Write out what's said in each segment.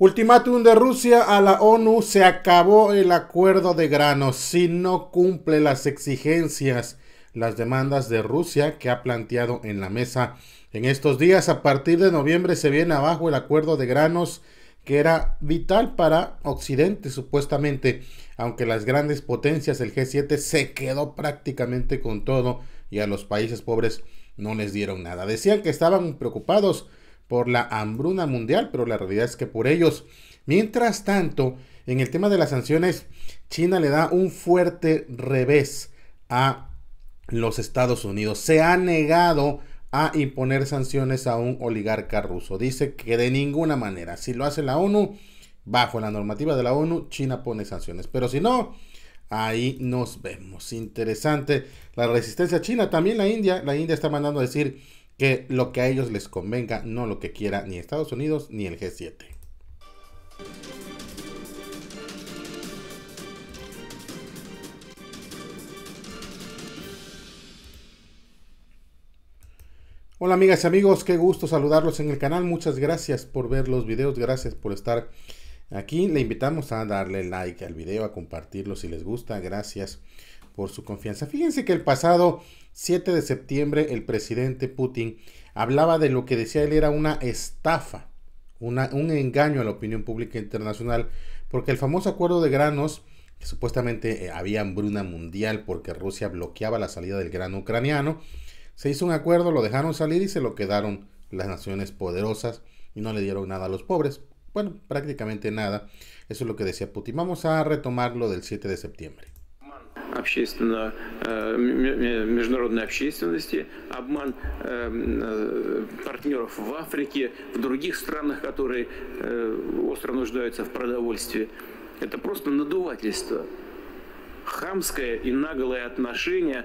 Ultimátum de Rusia a la ONU, se acabó el acuerdo de granos. Si no cumple las exigencias, las demandas de Rusia que ha planteado en la mesa en estos días, a partir de noviembre se viene abajo el acuerdo de granos que era vital para Occidente supuestamente, aunque las grandes potencias, el G7, se quedó prácticamente con todo y a los países pobres no les dieron nada. Decían que estaban preocupados por la hambruna mundial, pero la realidad es que por ellos. Mientras tanto, en el tema de las sanciones, China le da un fuerte revés a los Estados Unidos. Se ha negado a imponer sanciones a un oligarca ruso. Dice que de ninguna manera, si lo hace la ONU, bajo la normativa de la ONU, China pone sanciones. Pero si no, ahí nos vemos. Interesante la resistencia china. También la India, la India está mandando a decir que lo que a ellos les convenga, no lo que quiera ni Estados Unidos ni el G7. Hola amigas y amigos, qué gusto saludarlos en el canal, muchas gracias por ver los videos, gracias por estar aquí, le invitamos a darle like al video, a compartirlo si les gusta, gracias por su confianza. Fíjense que el pasado 7 de septiembre el presidente Putin hablaba de lo que decía él era una estafa, un engaño a la opinión pública internacional, porque el famoso acuerdo de granos, que supuestamente eh, había hambruna mundial porque Rusia bloqueaba la salida del grano ucraniano, se hizo un acuerdo, lo dejaron salir y se lo quedaron las naciones poderosas y no le dieron nada a los pobres. Bueno, prácticamente nada. Eso es lo que decía Putin. Vamos a retomar lo del 7 de septiembre. общественно, э, международной общественности, обман э, партнеров в Африке, в других странах, которые э, остро нуждаются в продовольствии. Это просто надувательство хамское и наглое отношение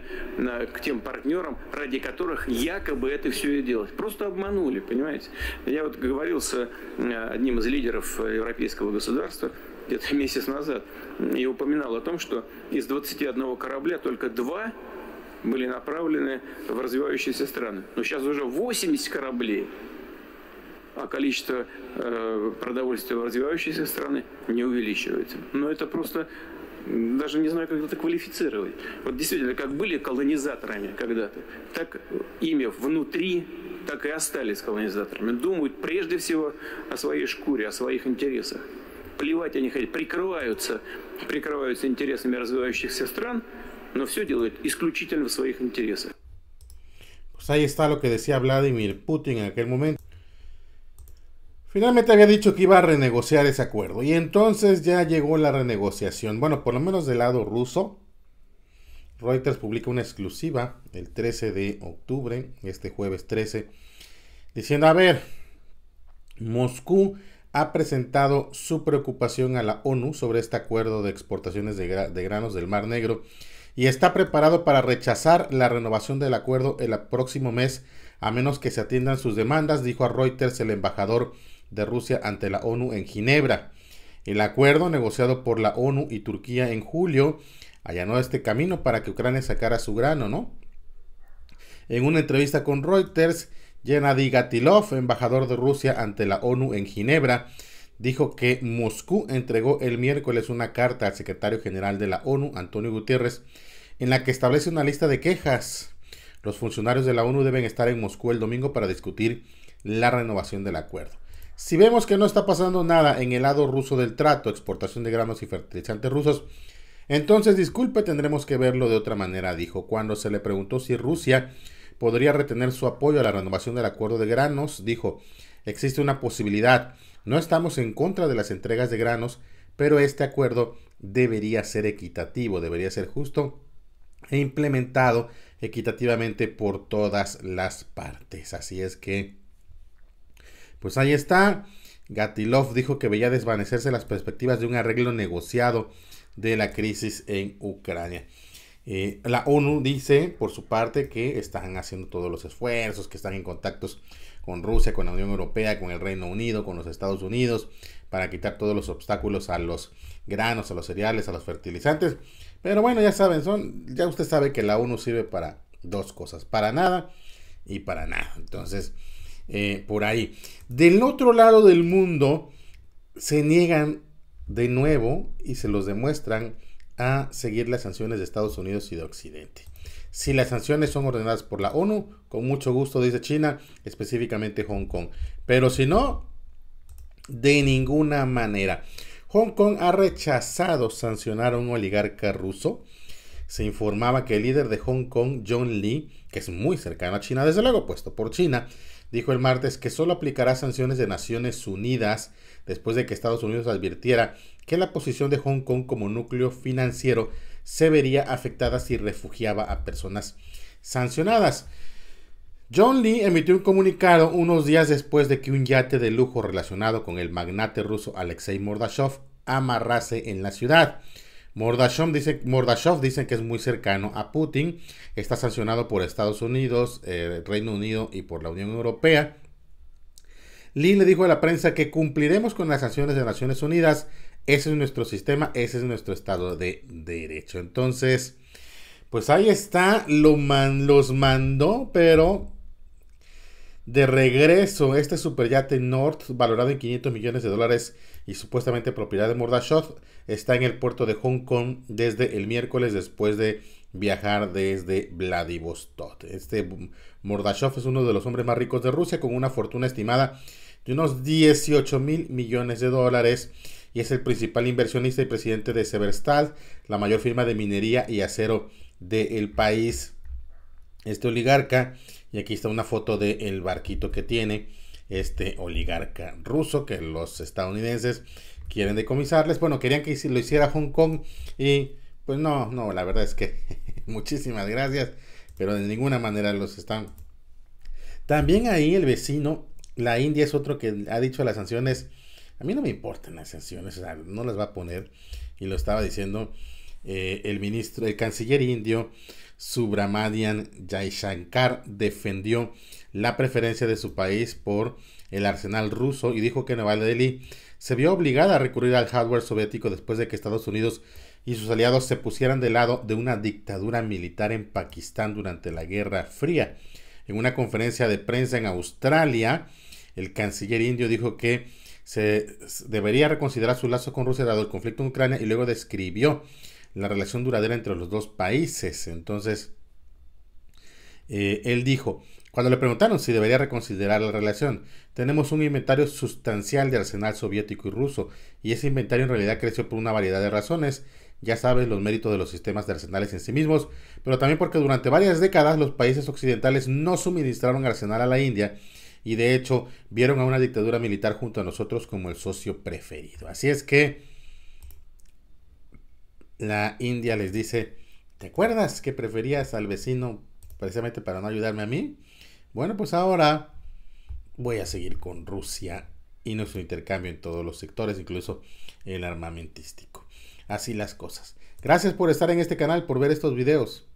к тем партнерам, ради которых якобы это все и делать. Просто обманули, понимаете? Я вот говорил с одним из лидеров европейского государства, где-то месяц назад, и упоминал о том, что из 21 корабля только два были направлены в развивающиеся страны. Но сейчас уже 80 кораблей, а количество э, продовольствия в развивающиеся страны не увеличивается. Но это просто даже не знаю, как это квалифицировать. Вот действительно, как были колонизаторами когда-то, так ими внутри, так и остались колонизаторами. Думают прежде всего о своей шкуре, о своих интересах. Pues ahí está lo que decía Vladimir Putin en aquel momento. Finalmente había dicho que iba a renegociar ese acuerdo y entonces ya llegó la renegociación. Bueno, por lo menos del lado ruso. Reuters publica una exclusiva el 13 de octubre, este jueves 13, diciendo, a ver, Moscú ha presentado su preocupación a la ONU sobre este acuerdo de exportaciones de, granos del Mar Negro y está preparado para rechazar la renovación del acuerdo el próximo mes a menos que se atiendan sus demandas, dijo a Reuters el embajador de Rusia ante la ONU en Ginebra. El acuerdo negociado por la ONU y Turquía en julio allanó este camino para que Ucrania sacara su grano, ¿no? En una entrevista con Reuters, Yenadi Gatilov, embajador de Rusia ante la ONU en Ginebra, dijo que Moscú entregó el miércoles una carta al secretario general de la ONU, Antonio Gutiérrez, en la que establece una lista de quejas. Los funcionarios de la ONU deben estar en Moscú el domingo para discutir la renovación del acuerdo. Si vemos que no está pasando nada en el lado ruso del trato, exportación de granos y fertilizantes rusos, entonces disculpe, tendremos que verlo de otra manera, dijo cuando se le preguntó si Rusia podría retener su apoyo a la renovación del acuerdo de granos, dijo, existe una posibilidad, no estamos en contra de las entregas de granos, pero este acuerdo debería ser equitativo, debería ser justo e implementado equitativamente por todas las partes. Así es que, pues ahí está. Gatilov dijo que veía desvanecerse las perspectivas de un arreglo negociado de la crisis en Ucrania. Eh, la ONU dice, por su parte, que están haciendo todos los esfuerzos, que están en contactos con Rusia, con la Unión Europea, con el Reino Unido, con los Estados Unidos, para quitar todos los obstáculos a los granos, a los cereales, a los fertilizantes. Pero bueno, ya saben, son, ya usted sabe que la ONU sirve para dos cosas, para nada y para nada. Entonces, eh, por ahí. Del otro lado del mundo, se niegan de nuevo y se los demuestran a seguir las sanciones de Estados Unidos y de Occidente. Si las sanciones son ordenadas por la ONU, con mucho gusto, dice China, específicamente Hong Kong. Pero si no, de ninguna manera. Hong Kong ha rechazado sancionar a un oligarca ruso. Se informaba que el líder de Hong Kong, John Lee, que es muy cercano a China, desde luego puesto por China, dijo el martes que solo aplicará sanciones de Naciones Unidas después de que Estados Unidos advirtiera que la posición de Hong Kong como núcleo financiero se vería afectada si refugiaba a personas sancionadas. John Lee emitió un comunicado unos días después de que un yate de lujo relacionado con el magnate ruso Alexei Mordashov amarrase en la ciudad. Mordashov dice, dicen que es muy cercano a Putin, está sancionado por Estados Unidos, eh, Reino Unido y por la Unión Europea. Lee le dijo a la prensa que cumpliremos con las sanciones de Naciones Unidas, ese es nuestro sistema, ese es nuestro Estado de Derecho. Entonces, pues ahí está, lo los mandó, pero de regreso, este superyate North, valorado en 500 millones de dólares, y supuestamente propiedad de Mordashov, está en el puerto de Hong Kong desde el miércoles después de viajar desde Vladivostok. Este Mordashov es uno de los hombres más ricos de Rusia con una fortuna estimada de unos 18 mil millones de dólares y es el principal inversionista y presidente de Severstal, la mayor firma de minería y acero del país. Este oligarca, y aquí está una foto del el barquito que tiene, este oligarca ruso que los estadounidenses quieren decomisarles. Bueno, querían que lo hiciera Hong Kong y pues no, no, la verdad es que muchísimas gracias, pero de ninguna manera los están. También ahí el vecino, la India es otro que ha dicho las sanciones, a mí no me importan las sanciones, no las va a poner y lo estaba diciendo eh, el ministro, el canciller indio Subramanian Jaishankar defendió la preferencia de su país por el arsenal ruso y dijo que Nueva Delhi se vio obligada a recurrir al hardware soviético después de que Estados Unidos y sus aliados se pusieran de lado de una dictadura militar en Pakistán durante la Guerra Fría. En una conferencia de prensa en Australia, el canciller indio dijo que se debería reconsiderar su lazo con Rusia dado el conflicto en Ucrania y luego describió la relación duradera entre los dos países. Entonces, eh, él dijo, cuando le preguntaron si debería reconsiderar la relación, tenemos un inventario sustancial de arsenal soviético y ruso, y ese inventario en realidad creció por una variedad de razones, ya sabes los méritos de los sistemas de arsenales en sí mismos, pero también porque durante varias décadas los países occidentales no suministraron arsenal a la India, y de hecho vieron a una dictadura militar junto a nosotros como el socio preferido. Así es que la India les dice, ¿te acuerdas que preferías al vecino precisamente para no ayudarme a mí? Bueno, pues ahora voy a seguir con Rusia y nuestro intercambio en todos los sectores, incluso el armamentístico. Así las cosas. Gracias por estar en este canal, por ver estos videos.